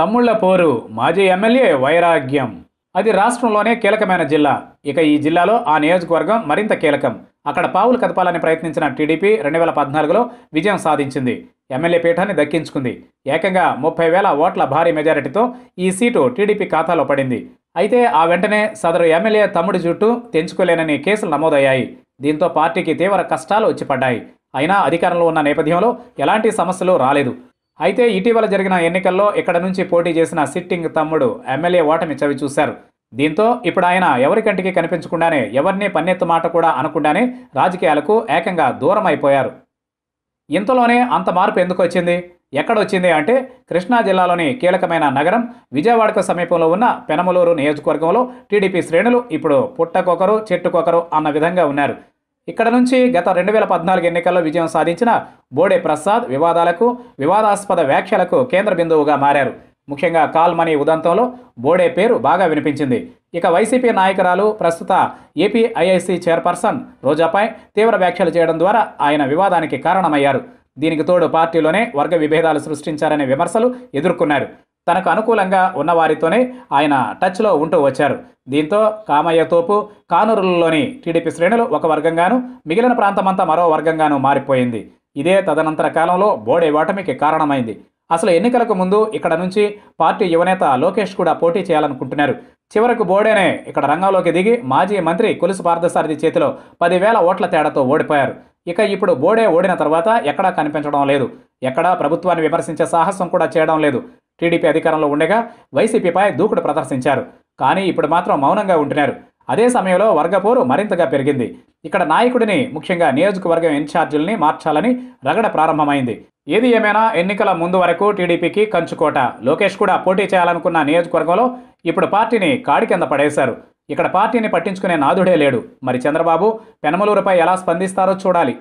తమ్ముళ్ల పోరు మాజీ ఎమ్మెల్యే వైరాగ్యం అది రాష్ట్రంలోనే కీలకమైన జిల్లా ఇక ఈ జిల్లాలో ఆ నియోజకవర్గం మరింత కీలకం అక్కడ పావులు కదపాలని ప్రయత్నించిన టీడీపీ రెండు వేల పద్నాలుగులో విజయం సాధించింది ఎమ్మెల్యే పీఠాన్ని దక్కించుకుంది ఏకంగా ముప్పై వేల ఓట్ల భారీ మెజారిటీతో ఈ సీటు టీడీపీ ఖాతాలో పడింది అయితే ఆ వెంటనే సదరు ఎమ్మెల్యే తమ్ముడి జుట్టు తెంచుకోలేనని కేసులు నమోదయ్యాయి దీంతో పార్టీకి తీవ్ర కష్టాలు వచ్చిపడ్డాయి అయినా అధికారంలో ఉన్న నేపథ్యంలో ఎలాంటి సమస్యలు రాలేదు అయితే ఇటీవల జరిగిన ఎన్నికల్లో ఇక్కడ నుంచి పోటీ చేసిన సిట్టింగ్ తమ్ముడు ఎమ్మెల్యే ఓటమి చవి చూశారు దీంతో ఇప్పుడు ఆయన ఎవరికంటికి కనిపించకుండానే ఎవరిని పన్నెత్తు మాట కూడా అనకుండానే రాజకీయాలకు ఏకంగా దూరం అయిపోయారు ఇంతలోనే అంత మార్పు ఎందుకు వచ్చింది ఎక్కడొచ్చింది అంటే కృష్ణా జిల్లాలోని కీలకమైన నగరం విజయవాడకు సమీపంలో ఉన్న పెనమలూరు నియోజకవర్గంలో టీడీపీ శ్రేణులు ఇప్పుడు పుట్టకొకరు చెట్టుకొకరు అన్న విధంగా ఉన్నారు ఇక్కడ నుంచి గత రెండు వేల పద్నాలుగు ఎన్నికల్లో విజయం సాధించిన బోడే ప్రసాద్ వివాదాలకు వివాదాస్పద వ్యాఖ్యలకు కేంద్ర బిందువుగా మారారు ముఖ్యంగా కాల్ మనీ ఉదంతంలో బోడే పేరు బాగా వినిపించింది ఇక వైసీపీ నాయకురాలు ప్రస్తుత ఏపీఐఐసి చైర్పర్సన్ రోజాపై తీవ్ర వ్యాఖ్యలు చేయడం ద్వారా ఆయన వివాదానికి కారణమయ్యారు దీనికి తోడు పార్టీలోనే వర్గ విభేదాలు సృష్టించారనే విమర్శలు ఎదుర్కొన్నారు తనకు అనుకూలంగా ఉన్నవారితోనే ఆయన టచ్లో ఉంటూ వచ్చారు దీంతో కామయ్య తోపు కానూరులోని టీడీపీ శ్రేణులు ఒక వర్గంగాను మిగిలిన ప్రాంతమంతా మరో వర్గంగాను మారిపోయింది ఇదే తదనంతర కాలంలో బోడే ఓటమికి కారణమైంది అసలు ఎన్నికలకు ముందు ఇక్కడ నుంచి పార్టీ యువనేత లోకేష్ కూడా పోటీ చేయాలనుకుంటున్నారు చివరకు బోడేనే ఇక్కడ రంగంలోకి దిగి మాజీ మంత్రి కొలుసు పార్థసారథి చేతిలో పదివేల ఓట్ల తేడాతో ఓడిపోయారు ఇక ఇప్పుడు బోడే ఓడిన తర్వాత ఎక్కడా కనిపించడం లేదు ఎక్కడా ప్రభుత్వాన్ని విమర్శించే సాహసం కూడా చేయడం లేదు టీడీపీ అధికారంలో ఉండగా వైసీపీపై దూకుడు ప్రదర్శించారు కానీ ఇప్పుడు మాత్రం మౌనంగా ఉంటున్నారు అదే సమయంలో వర్గపోరు మరింతగా పెరిగింది ఇక్కడ నాయకుడిని ముఖ్యంగా నియోజకవర్గం ఇన్ఛార్జీలని మార్చాలని రగడ ప్రారంభమైంది ఏది ఏమైనా ఎన్నికల ముందు వరకు టీడీపీకి కంచుకోట లోకేష్ కూడా పోటీ చేయాలనుకున్న నియోజకవర్గంలో ఇప్పుడు పార్టీని కాడి కింద పడేశారు ఇక్కడ పార్టీని పట్టించుకునే నాదుడే లేడు మరి చంద్రబాబు పెనమలూరుపై ఎలా స్పందిస్తారో చూడాలి